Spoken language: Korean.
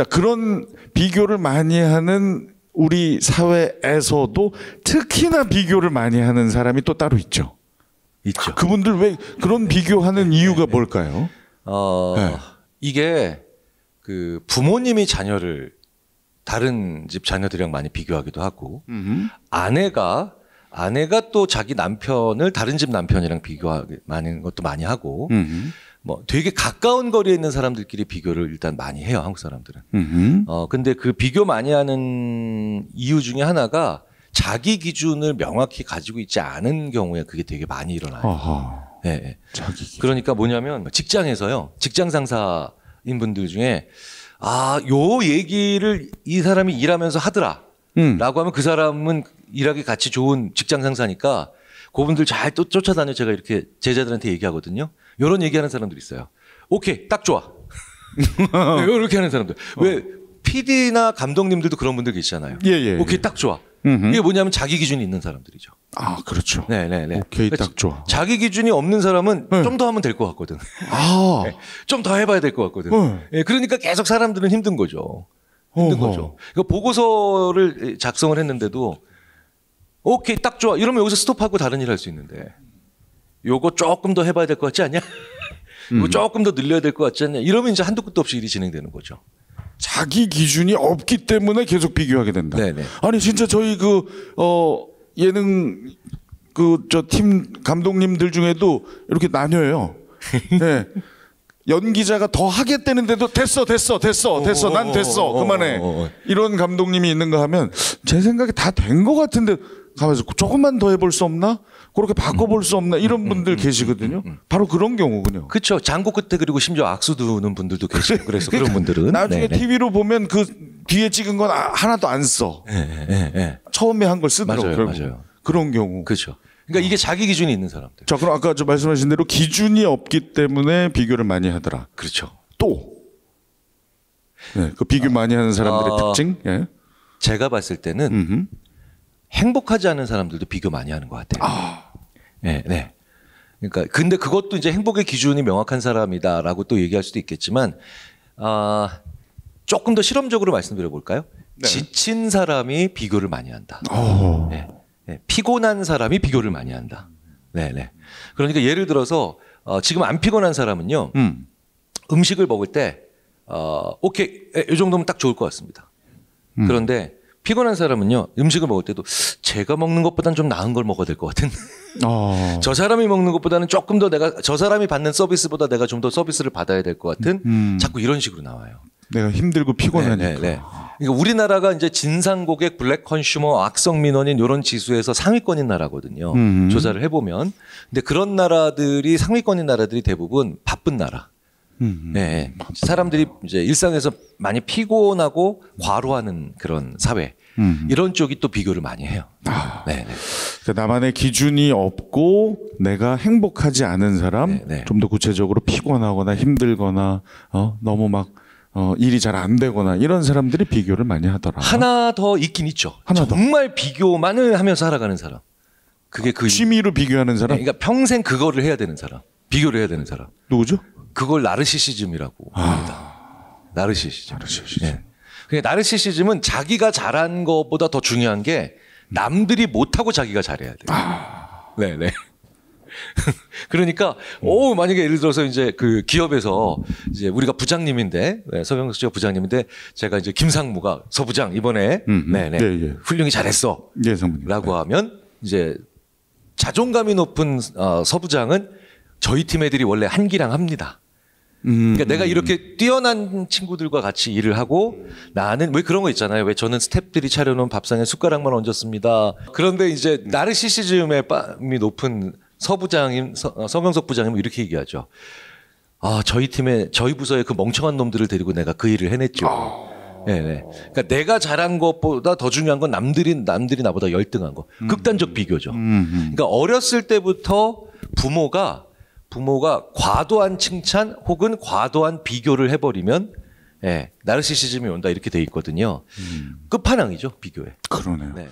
자, 그런 비교를 많이 하는 우리 사회에서도 특히나 비교를 많이 하는 사람이 또 따로 있죠. 있죠. 아, 그분들 왜 그런 비교하는 네, 네, 이유가 네. 뭘까요? 어, 네. 이게 그 부모님이 자녀를 다른 집 자녀들이랑 많이 비교하기도 하고 음흠. 아내가 아내가 또 자기 남편을 다른 집 남편이랑 비교하는 것도 많이 하고 음흠. 뭐 되게 가까운 거리에 있는 사람들끼리 비교를 일단 많이 해요 한국 사람들은. 어 근데 그 비교 많이 하는 이유 중에 하나가 자기 기준을 명확히 가지고 있지 않은 경우에 그게 되게 많이 일어나요. 아 예. 네. 그러니까 뭐냐면 뭐 직장에서요. 직장 상사인 분들 중에 아, 요 얘기를 이 사람이 일하면서 하더라. 음. 라고 하면 그 사람은 일하기 같이 좋은 직장 상사니까 그분들 잘 또 쫓아다녀 제가 이렇게 제자들한테 얘기하거든요. 이런 얘기하는 사람들이 있어요. 오케이, 딱 좋아. 이렇게 하는 사람들. 어. 왜 PD나 감독님들도 그런 분들 계시잖아요. 예, 예, 오케이, 예. 딱 좋아. 음흠. 이게 뭐냐면 자기 기준이 있는 사람들이죠. 아, 그렇죠. 네, 네, 네. 오케이, 그러니까 딱 좋아. 자기 기준이 없는 사람은 네. 좀더 하면 될 것 같거든. 아. 네, 좀더 해봐야 될 것 같거든. 네. 네, 그러니까 계속 사람들은 힘든 거죠. 힘든 어허. 거죠. 그러니까 보고서를 작성을 했는데도 오케이, 딱 좋아. 이러면 여기서 스톱하고 다른 일 할 수 있는데. 요거 조금 더 해봐야 될 것 같지 않냐? 이거 음. 조금 더 늘려야 될 것 같지 않냐? 이러면 이제 한두 끝도 없이 일이 진행되는 거죠. 자기 기준이 없기 때문에 계속 비교하게 된다. 네네. 아니 진짜 저희 그어 예능 그 저 팀 감독님들 중에도 이렇게 나뉘어요. 네. 연기자가 더 하겠다는데도 됐어 됐어 됐어 어, 됐어 난 어, 됐어 어, 그만해 이런 감독님이 있는가 하면 제 생각에 다 된 것 같은데 가면서 조금만 더 해볼 수 없나? 그렇게 바꿔볼 수 없나? 이런 음, 음, 분들 음, 계시거든요. 바로 그런 경우군요. 그렇죠. 장고 끝에 그리고 심지어 악수 두는 분들도 계시고 그래서 그러니까 그런 분들은 나중에 네네. TV로 네. 보면 그 뒤에 찍은 건 아, 하나도 안 써. 네, 네, 처음에 한 걸 쓰더라고 맞아요, 결국. 맞아요. 그런 경우. 그렇죠. 그러니까 이게 자기 기준이 있는 사람들. 자, 그럼 아까 저 말씀하신 대로 기준이 없기 때문에 비교를 많이 하더라. 그렇죠. 또. 네, 그 비교 많이 하는 사람들의 아, 특징. 예. 제가 봤을 때는 음흠. 행복하지 않은 사람들도 비교 많이 하는 것 같아요. 아. 네, 네. 그러니까 근데 그것도 이제 행복의 기준이 명확한 사람이다라고 또 얘기할 수도 있겠지만 아, 조금 더 실험적으로 말씀드려 볼까요? 네. 지친 사람이 비교를 많이 한다. 어. 네, 네. 피곤한 사람이 비교를 많이 한다. 네, 네. 그러니까 예를 들어서 어, 지금 안 피곤한 사람은요 음. 식을 먹을 때 어, 오케이 이 정도면 딱 좋을 것 같습니다. 음. 그런데 피곤한 사람은요 음식을 먹을 때도 제가 먹는 것보다는 좀 나은 걸 먹어야 될 것 같은. 어. 저 사람이 먹는 것보다는 조금 더 내가 저 사람이 받는 서비스보다 내가 좀 더 서비스를 받아야 될 것 같은. 음, 음. 자꾸 이런 식으로 나와요. 내가 힘들고 피곤하니까. 네, 네, 네. 그러니까 우리나라가 이제 진상 고객, 블랙 컨슈머, 악성 민원인 이런 지수에서 상위권인 나라거든요. 음, 음. 조사를 해보면. 근데 그런 나라들이 상위권인 나라들이 대부분 바쁜 나라. 음, 네, 사람들이 이제 일상에서 많이 피곤하고 과로하는 그런 사회. 음. 이런 쪽이 또 비교를 많이 해요. 아, 네. 네. 그러니까 나만의 기준이 없고 내가 행복하지 않은 사람, 네, 네. 좀더 구체적으로 피곤하거나 힘들거나 어, 너무 막 어, 일이 잘 안 되거나 이런 사람들이 비교를 많이 하더라. 하나 더 있긴 있죠. 하나 정말 더. 비교만을 하면서 살아가는 사람. 그게 그 취미로 비교하는 사람. 네, 그러니까 평생 그거를 해야 되는 사람. 비교를 해야 되는 사람. 누구죠? 그걸 나르시시즘이라고 아... 합니다. 나르시시즘. 나르시시즘. 네. 나르시시즘은 자기가 잘한 것보다 더 중요한 게 남들이 못하고 자기가 잘해야 돼요. 아... 네네. 그러니까 오 만약에 예를 들어서 이제 그 기업에서 이제 우리가 부장님인데 네, 서병수 씨가 부장님인데 제가 이제 김상무가 서부장 이번에 음, 음. 네네 네, 네. 훌륭히 잘했어. 예, 네, 라고 하면 이제 자존감이 높은 어, 서부장은 저희 팀 애들이 원래 한기랑 합니다. 그러니까 내가 음. 이렇게 뛰어난 친구들과 같이 일을 하고 나는 왜 그런 거 있잖아요. 왜 저는 스탭들이 차려놓은 밥상에 숟가락만 얹었습니다. 그런데 이제 음. 나르시시즘의 빠미 높은 서부장님 서, 어, 명석 부장님은 이렇게 얘기하죠. 아 저희 팀에 저희 부서에 그 멍청한 놈들을 데리고 내가 그 일을 해냈죠. 아. 네네. 예, 예. 그러니까 내가 잘한 것보다 더 중요한 건 남들이 남들이 나보다 열등한 거. 음. 극단적 비교죠. 그러니까 어렸을 때부터 부모가 부모가 과도한 칭찬 혹은 과도한 비교를 해버리면 예, 나르시시즘이 온다 이렇게 돼 있거든요. 음. 끝판왕이죠 비교에. 그러네요. 네.